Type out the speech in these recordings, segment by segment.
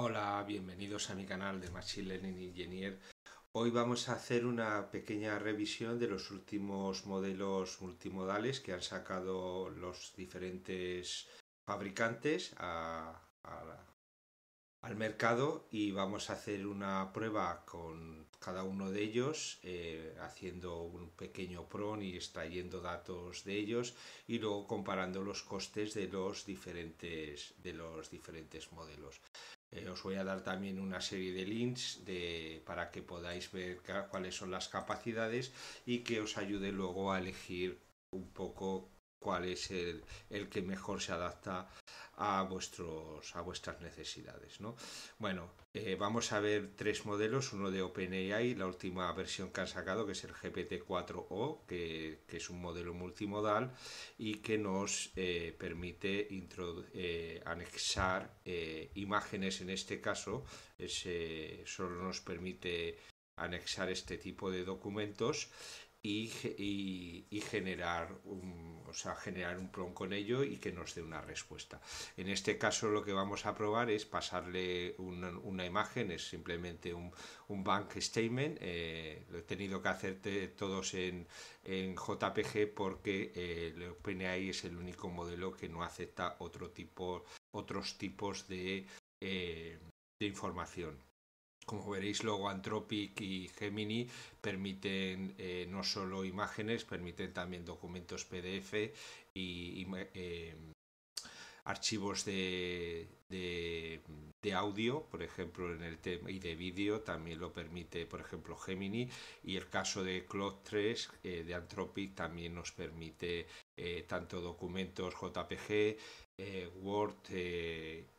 Hola, bienvenidos a mi canal de Machine Learning Engineer. Hoy vamos a hacer una pequeña revisión de los últimos modelos multimodales que han sacado los diferentes fabricantes al mercado y vamos a hacer una prueba con cada uno de ellos eh, haciendo un pequeño PRON y extrayendo datos de ellos y luego comparando los costes de los diferentes, de los diferentes modelos. Eh, os voy a dar también una serie de links para que podáis ver cuáles son las capacidades y que os ayude luego a elegir un poco cuál es el, el que mejor se adapta a, vuestros, a vuestras necesidades. ¿no? Bueno, eh, vamos a ver tres modelos, uno de OpenAI, la última versión que han sacado, que es el GPT-4O, que, es un modelo multimodal y que nos eh, permite eh, anexar imágenes, en este caso, es, solo nos permite anexar este tipo de documentos y, generar, un, o sea, generar un PROM con ello y que nos dé una respuesta. En este caso lo que vamos a probar es pasarle una, imagen, es simplemente un, bank statement, eh, lo he tenido que hacer todos en, JPG porque eh, el OpenAI es el único modelo que no acepta otro tipo, otros tipos de eh, información. Como veréis luego, Antropic y Gemini permiten eh, no solo imágenes, permiten también documentos PDF y, eh, archivos de, de, audio, por ejemplo, en el tema y de vídeo también lo permite, por ejemplo, Gemini y el caso de Cloud 3 eh, de Anthropic también nos permite eh, tanto documentos JPG, eh, Word,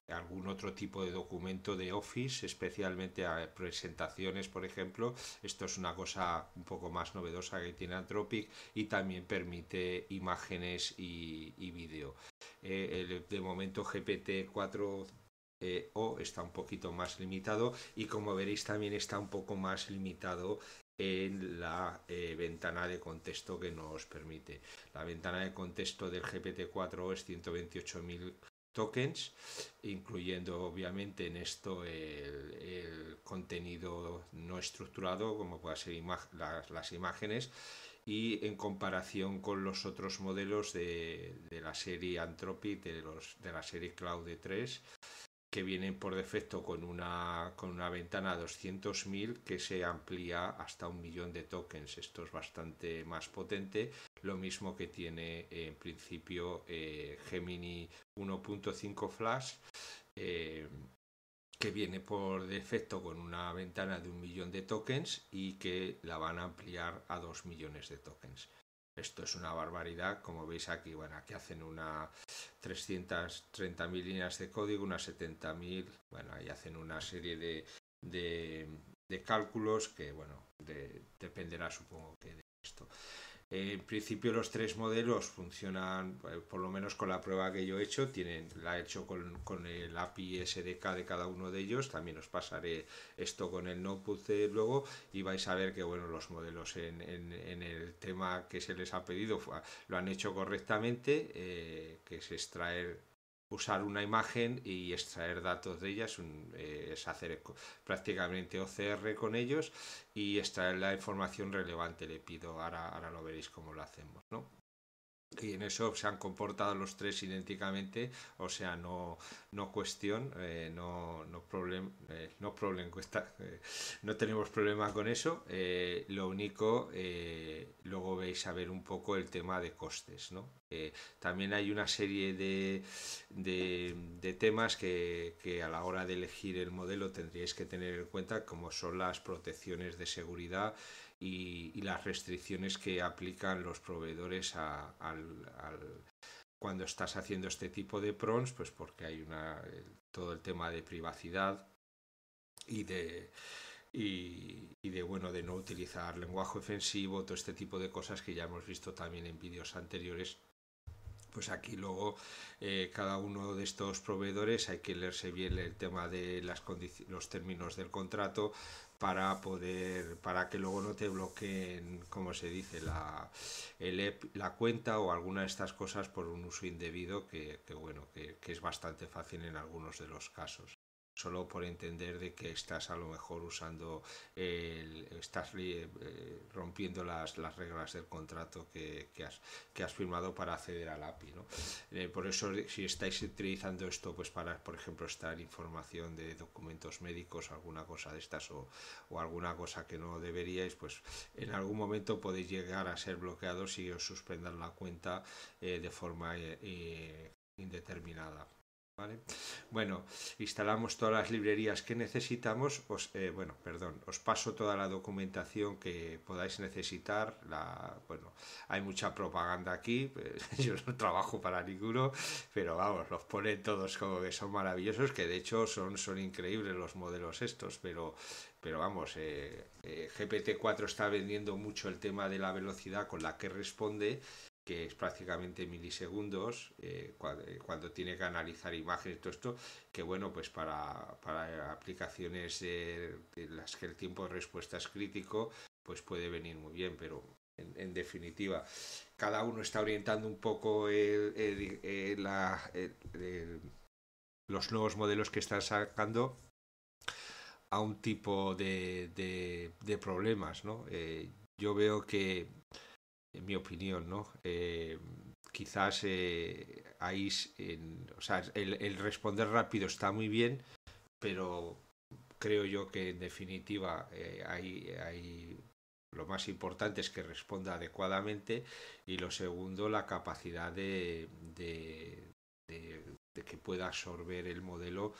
algún otro tipo de documento de Office, especialmente presentaciones, por ejemplo. Esto es una cosa un poco más novedosa que tiene Anthropic y también permite imágenes y vídeo. Eh, de momento GPT-4 eh, o está un poquito más limitado y como veréis también está un poco más limitado en la eh, ventana de contexto que nos permite. La ventana de contexto del GPT-4 es 128.000 tokens, incluyendo obviamente en esto el, contenido no estructurado, como pueden ser las imágenes, y en comparación con los otros modelos de, la serie Anthropic, de, los, de la serie Cloud 3, que vienen por defecto con una, con una ventana 200.000 que se amplía hasta un millón de tokens. Esto es bastante más potente, lo mismo que tiene eh, en principio eh, Gemini 1.5 Flash. Eh, que viene por defecto con una ventana de un millón de tokens y que la van a ampliar a dos millones de tokens. Esto es una barbaridad, como veis aquí, bueno, aquí hacen una 330.000 líneas de código, unas 70.000, bueno, y hacen una serie de, cálculos que, bueno, dependerá supongo que de esto en principio los tres modelos funcionan, eh, por lo menos con la prueba que yo he hecho, tienen, la he hecho con, el API SDK de cada uno de ellos, también os pasaré esto con el notebook luego y vais a ver que bueno, los modelos en, el tema que se les ha pedido lo han hecho correctamente, eh, que es extraer usar una imagen y extraer datos de ella es, eh, hacer prácticamente OCR con ellos y extraer la información relevante, le pido, ahora, lo veréis cómo lo hacemos, ¿no? y en eso se han comportado los tres idénticamente, o sea, no, cuestión, eh, no, no problem, eh, no eh, no tenemos problema con eso, lo único, luego veis a ver un poco el tema de costes, también hay una serie de, temas que, que, a la hora de elegir el modelo tendríais que tener en cuenta, como son las protecciones de seguridad, y, las restricciones que aplican los proveedores cuando estás haciendo este tipo de PRONs, pues porque hay una, todo el tema de privacidad y de, y, de bueno de no utilizar lenguaje ofensivo, todo este tipo de cosas que ya hemos visto también en vídeos anteriores. Pues aquí luego eh, cada uno de estos proveedores hay que leerse bien el tema de las los términos del contrato, para poder para que luego no te bloqueen como se dice la e cuenta o alguna de estas cosas por un uso indebido que, bueno que, es bastante fácil en algunos de los casos solo por entender de que estás a lo mejor usando, estás eh, rompiendo las, las reglas del contrato que, que, has, firmado para acceder al API. ¿no? Eh, por eso, si estáis utilizando esto pues para, por ejemplo, estar información de documentos médicos, alguna cosa de estas o, alguna cosa que no deberíais, pues en algún momento podéis llegar a ser bloqueados y os suspendan la cuenta eh, de forma indeterminada. Bueno, instalamos todas las librerías que necesitamos. Os, eh, bueno, perdón, os paso toda la documentación que podáis necesitar. La, bueno, hay mucha propaganda aquí. Pues, yo no trabajo para ninguno, pero vamos, los pone todos como que son maravillosos, que de hecho son, son increíbles los modelos estos, pero pero vamos, eh, eh, GPT-4 está vendiendo mucho el tema de la velocidad con la que responde que es prácticamente milisegundos, eh, eh, cuando, tiene que analizar imágenes, todo esto, que bueno, pues para, aplicaciones de, las que el tiempo de respuesta es crítico, pues puede venir muy bien, pero en, definitiva. Cada uno está orientando un poco los nuevos modelos que están sacando a un tipo de, problemas. Eh, yo veo que en mi opinión, ¿no? Eh, quizás eh, el, responder rápido está muy bien, pero creo yo que en definitiva eh, hay, lo más importante es que responda adecuadamente y lo segundo, la capacidad de, que pueda absorber el modelo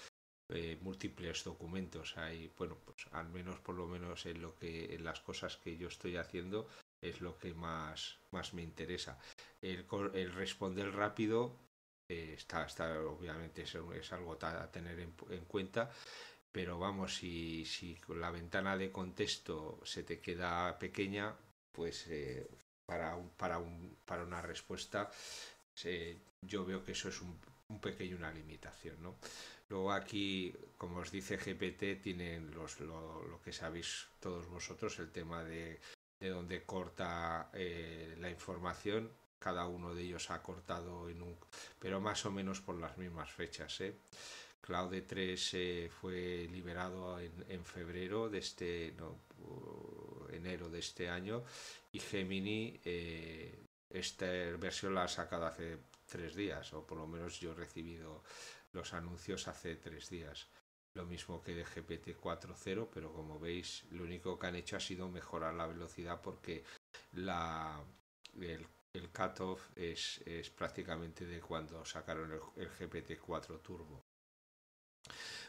múltiples documentos hay bueno pues al menos por lo menos en lo que en las cosas que yo estoy haciendo es lo que más, más me interesa. El, el responder rápido eh, está, está, obviamente es, es algo a tener en, cuenta, pero vamos, si, si la ventana de contexto se te queda pequeña, pues eh, para, un, para, un, para una respuesta yo veo que eso es un, un pequeño una limitación, ¿no? Luego aquí, como os dice GPT, tienen los, lo, que sabéis todos vosotros, el tema de de donde corta eh, la información. Cada uno de ellos ha cortado en un... pero más o menos por las mismas fechas. ¿eh? 3 eh, fue liberado en, febrero de este... Uh, enero de este año y Gemini eh, esta versión la ha sacado hace tres días o por lo menos yo he recibido los anuncios hace tres días mismo que de GPT 4.0, pero como veis, lo único que han hecho ha sido mejorar la velocidad porque la, el, el cutoff es, es prácticamente de cuando sacaron el, GPT 4 Turbo.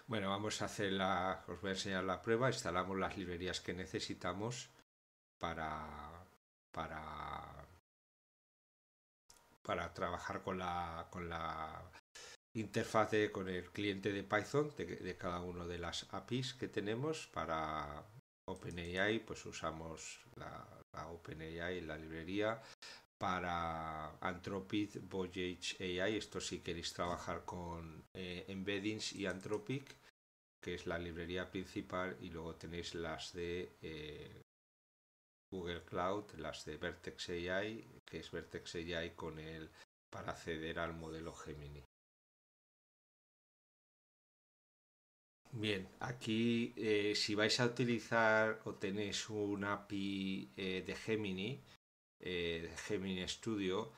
Bueno, vamos a hacer la, os voy a enseñar la prueba, instalamos las librerías que necesitamos para, para, para trabajar con la, con la interfase con el cliente de Python de, cada una de las APIs que tenemos para OpenAI, pues usamos la, la OpenAI, la librería. Para Anthropic, Voyage AI, esto si queréis trabajar con eh, embeddings y Anthropic, que es la librería principal, y luego tenéis las de eh, Google Cloud, las de Vertex AI, que es Vertex AI con el para acceder al modelo Gemini. Bien, aquí eh, si vais a utilizar o tenéis un API eh, de Gemini, eh, Gemini Studio,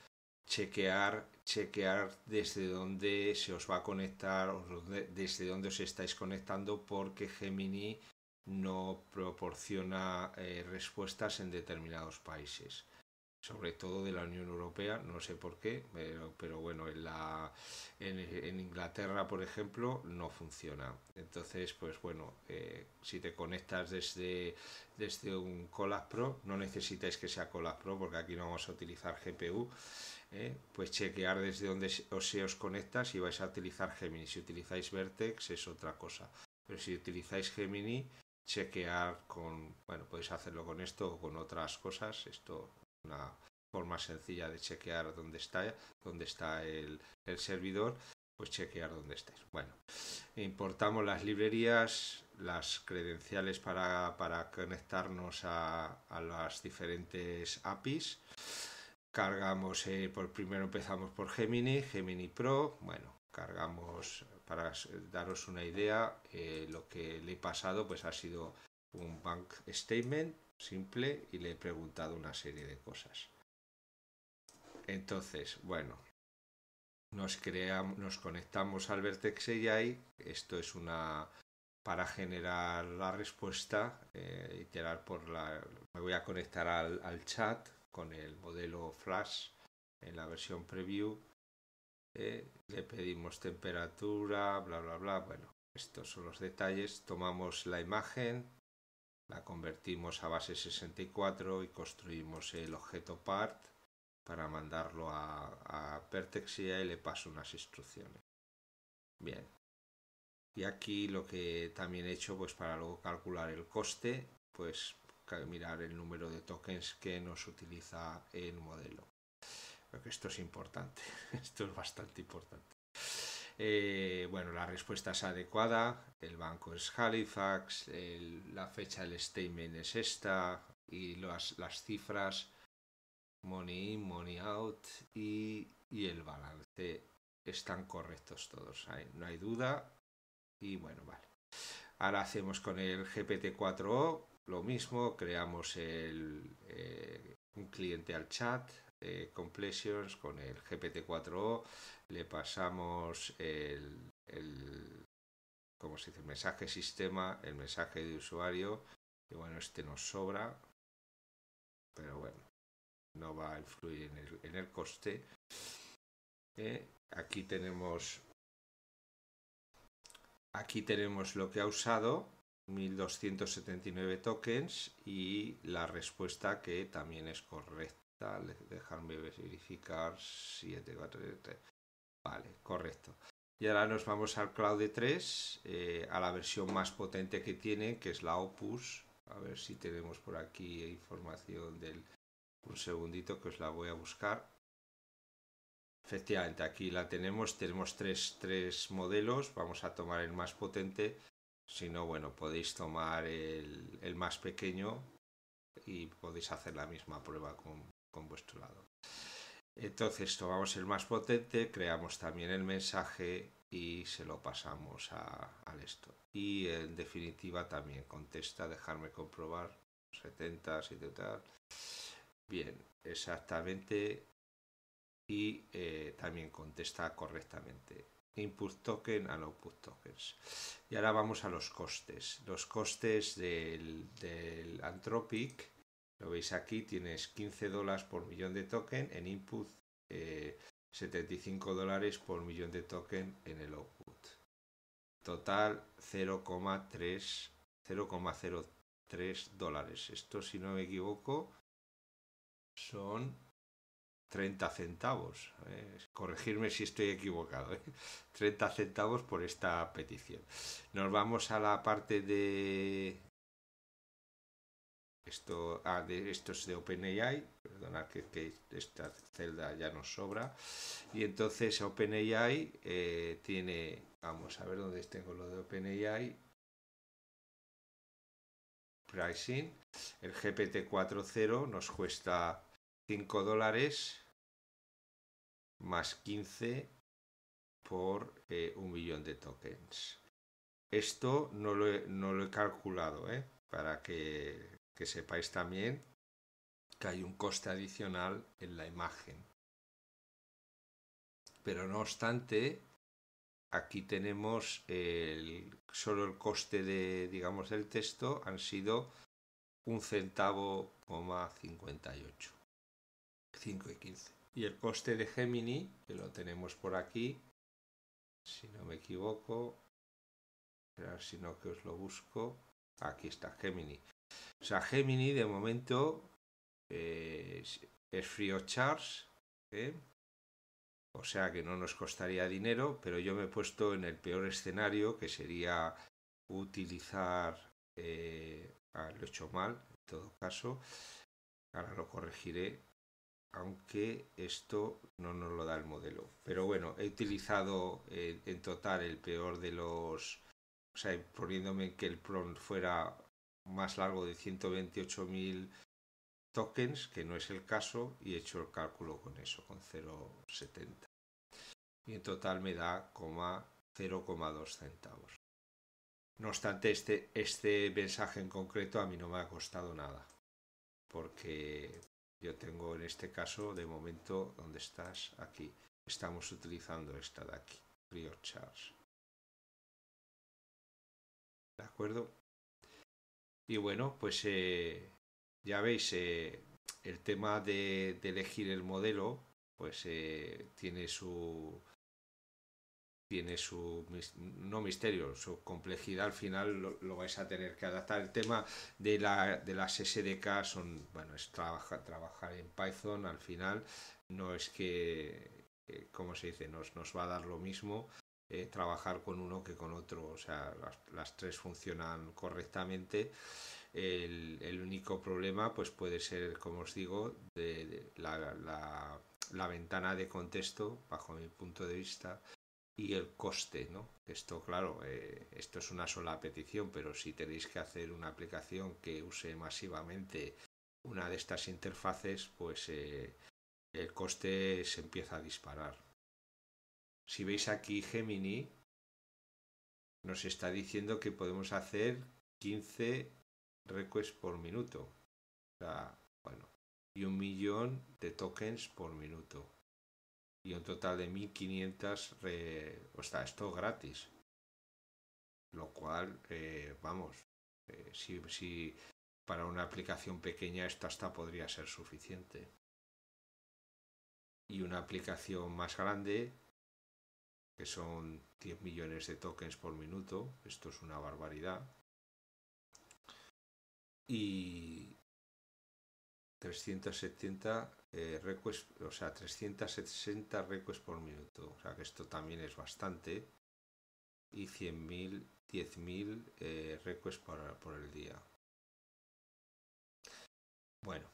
chequear, chequear desde dónde se os va a conectar o desde dónde os estáis conectando porque Gemini no proporciona respuestas en determinados países sobre todo de la Unión Europea, no sé por qué, pero, pero bueno, en, la, en, Inglaterra, por ejemplo, no funciona. Entonces, pues bueno, eh, si te conectas desde, desde un Colas Pro, no necesitáis que sea Colas Pro, porque aquí no vamos a utilizar GPU, ¿eh? pues chequear desde donde os, se os conectas si vais a utilizar Gemini. Si utilizáis Vertex es otra cosa, pero si utilizáis Gemini, chequear con, bueno, podéis hacerlo con esto o con otras cosas, esto una forma sencilla de chequear dónde está, dónde está el, servidor, pues chequear dónde estés. Bueno, importamos las librerías, las credenciales para, para conectarnos a, las diferentes APIs. Cargamos, eh, por primero empezamos por Gemini, Gemini Pro. Bueno, cargamos, para daros una idea, eh, lo que le he pasado pues ha sido un bank statement simple y le he preguntado una serie de cosas. Entonces, bueno, nos, creamos, nos conectamos al vertex AI. Esto es una para generar la respuesta, eh, iterar por la. Me voy a conectar al, chat con el modelo Flash en la versión preview. Eh, le pedimos temperatura, bla, bla, bla. Bueno, estos son los detalles. Tomamos la imagen, la convertimos a base 64 y construimos el objeto part para mandarlo a, Pertexia y le paso unas instrucciones. Bien. Y aquí lo que también he hecho, pues para luego calcular el coste, pues mirar el número de tokens que nos utiliza el modelo. esto es importante, esto es bastante importante. Eh, bueno, la respuesta es adecuada, el banco es Halifax, la fecha del statement es esta y las, cifras money in, money out y, el balance están correctos todos, no hay duda y bueno, vale. Ahora hacemos con el GPT-4O lo mismo, creamos el, eh, un cliente al chat, eh, completions con el GPT-4O, le pasamos el, el mensaje sistema, el mensaje de usuario, que bueno, este nos sobra, pero bueno, no va a influir en el, coste. Eh, aquí tenemos aquí tenemos lo que ha usado, 1279 tokens, y la respuesta que también es correcta. Dejarme verificar 7, Vale, correcto. Y ahora nos vamos al Cloud 3 eh, a la versión más potente que tiene, que es la Opus. A ver si tenemos por aquí información del... Un segundito que os la voy a buscar. Efectivamente, aquí la tenemos. Tenemos tres, modelos. Vamos a tomar el más potente. Si no, bueno, podéis tomar el, más pequeño y podéis hacer la misma prueba con, con vuestro lado. Entonces tomamos el más potente, creamos también el mensaje y se lo pasamos a, al esto. Y en definitiva también contesta, dejarme comprobar, 70, 70. Bien, exactamente. Y eh, también contesta correctamente. Input token a output tokens. Y ahora vamos a los costes. Los costes del, del Anthropic lo veis aquí, tienes 15 dólares por millón de token en input, 75 eh, dólares por millón de token en el output. Total 0,03 dólares. Esto, si no me equivoco, son 30 centavos. Eh. Corregirme si estoy equivocado. 30 eh. centavos por esta petición. Nos vamos a la parte de, esto es ah, de estos de OpenAI, perdonad que, esta celda ya nos sobra, y entonces OpenAI eh, tiene, vamos a ver dónde tengo lo de OpenAI, pricing, el GPT-40 nos cuesta 5 dólares más 15 por eh, un millón de tokens. Esto no lo he, calculado, ¿eh? para que que sepáis también que hay un coste adicional en la imagen. Pero no obstante, aquí tenemos solo el coste de, digamos, del texto han sido un centavo, 58. 5 y 15. Y el coste de Gemini, que lo tenemos por aquí, si no me equivoco, si no que os lo busco. Aquí está Gemini. O sea, Gemini de momento eh, es frío ¿eh? o sea que no nos costaría dinero, pero yo me he puesto en el peor escenario que sería utilizar, eh, lo he hecho mal en todo caso, ahora lo corregiré, aunque esto no nos lo da el modelo. Pero bueno, he utilizado en total el peor de los, o sea, poniéndome que el prompt fuera más largo de 128.000 tokens, que no es el caso, y he hecho el cálculo con eso, con 0,70. Y en total me da 0,2 centavos. No obstante, este, este mensaje en concreto a mí no me ha costado nada, porque yo tengo en este caso, de momento, donde estás, aquí, estamos utilizando esta de aquí, Prior Charge. ¿De acuerdo? Y bueno, pues eh, ya veis, eh, el tema de, elegir el modelo, pues eh, tiene su tiene su no misterio, su complejidad al final lo, vais a tener que adaptar. El tema de, la, de las SDK son, bueno, es trabajar, trabajar en Python al final, no es que, cómo se dice, nos, nos va a dar lo mismo trabajar con uno que con otro. O sea, las, tres funcionan correctamente. El, único problema pues puede ser, como os digo, de, la, ventana de contexto, bajo mi punto de vista, y el coste, ¿no? Esto, claro, eh, esto es una sola petición, pero si tenéis que hacer una aplicación que use masivamente una de estas interfaces, pues eh, el coste se empieza a disparar si veis aquí Gemini, nos está diciendo que podemos hacer 15 requests por minuto. bueno, y un millón de tokens por minuto. Y un total de 1500, o sea, esto gratis. Lo cual, eh, vamos, eh, si, si para una aplicación pequeña esto hasta podría ser suficiente. Y una aplicación más grande, que son 10 millones de tokens por minuto. Esto es una barbaridad. Y 370 eh, o sea, 360 requests por minuto. O sea que esto también es bastante. Y 100.000, 10.000 eh, requests por, el día. Bueno,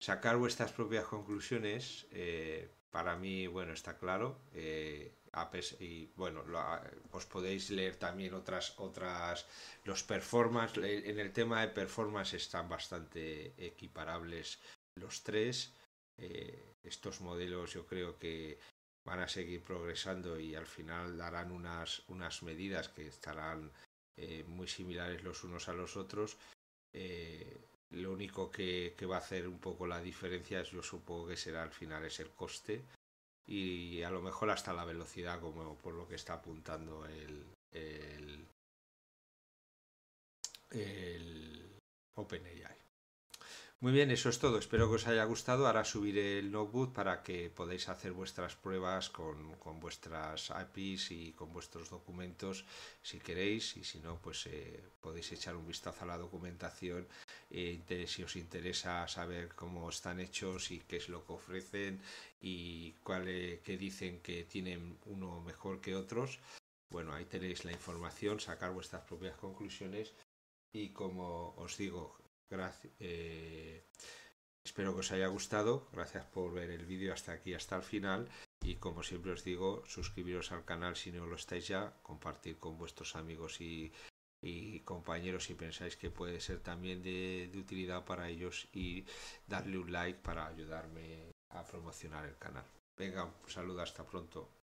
sacar vuestras propias conclusiones, eh, para mí, bueno, está claro. Eh, y bueno, os podéis leer también otras, otras, los performance, en el tema de performance están bastante equiparables los tres. Eh, estos modelos yo creo que van a seguir progresando y al final darán unas, medidas que estarán eh, muy similares los unos a los otros. Eh, lo único que, que, va a hacer un poco la diferencia, yo supongo que será al final, es el coste y a lo mejor hasta la velocidad, como por lo que está apuntando el, el, OpenAI. Muy bien, eso es todo. Espero que os haya gustado. Ahora subiré el notebook para que podáis hacer vuestras pruebas con, vuestras APIs y con vuestros documentos si queréis. Y si no, pues eh, podéis echar un vistazo a la documentación si os interesa saber cómo están hechos y qué es lo que ofrecen y cuál, qué dicen que tienen uno mejor que otros. Bueno, ahí tenéis la información, sacar vuestras propias conclusiones y como os digo, eh, espero que os haya gustado, gracias por ver el vídeo hasta aquí, hasta el final y como siempre os digo, suscribiros al canal si no lo estáis ya, compartir con vuestros amigos y y compañeros si pensáis que puede ser también de, utilidad para ellos y darle un like para ayudarme a promocionar el canal. Venga, un saludo, hasta pronto.